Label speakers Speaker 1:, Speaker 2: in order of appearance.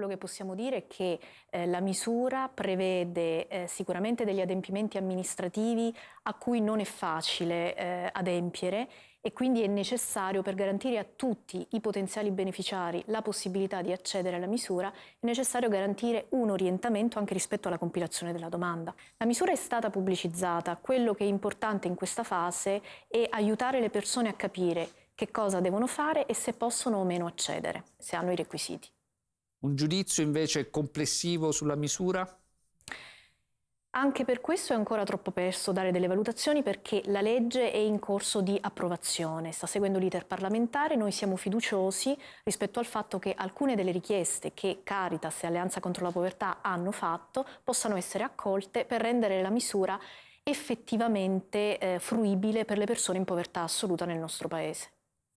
Speaker 1: quello che possiamo dire è che eh, la misura prevede eh, sicuramente degli adempimenti amministrativi a cui non è facile eh, adempiere e quindi è necessario per garantire a tutti i potenziali beneficiari la possibilità di accedere alla misura, è necessario garantire un orientamento anche rispetto alla compilazione della domanda. La misura è stata pubblicizzata, quello che è importante in questa fase è aiutare le persone a capire che cosa devono fare e se possono o meno accedere, se hanno i requisiti.
Speaker 2: Un giudizio invece complessivo sulla misura?
Speaker 1: Anche per questo è ancora troppo presto dare delle valutazioni perché la legge è in corso di approvazione, sta seguendo l'iter parlamentare, noi siamo fiduciosi rispetto al fatto che alcune delle richieste che Caritas e Alleanza contro la povertà hanno fatto possano essere accolte per rendere la misura effettivamente eh, fruibile per le persone in povertà assoluta nel nostro Paese.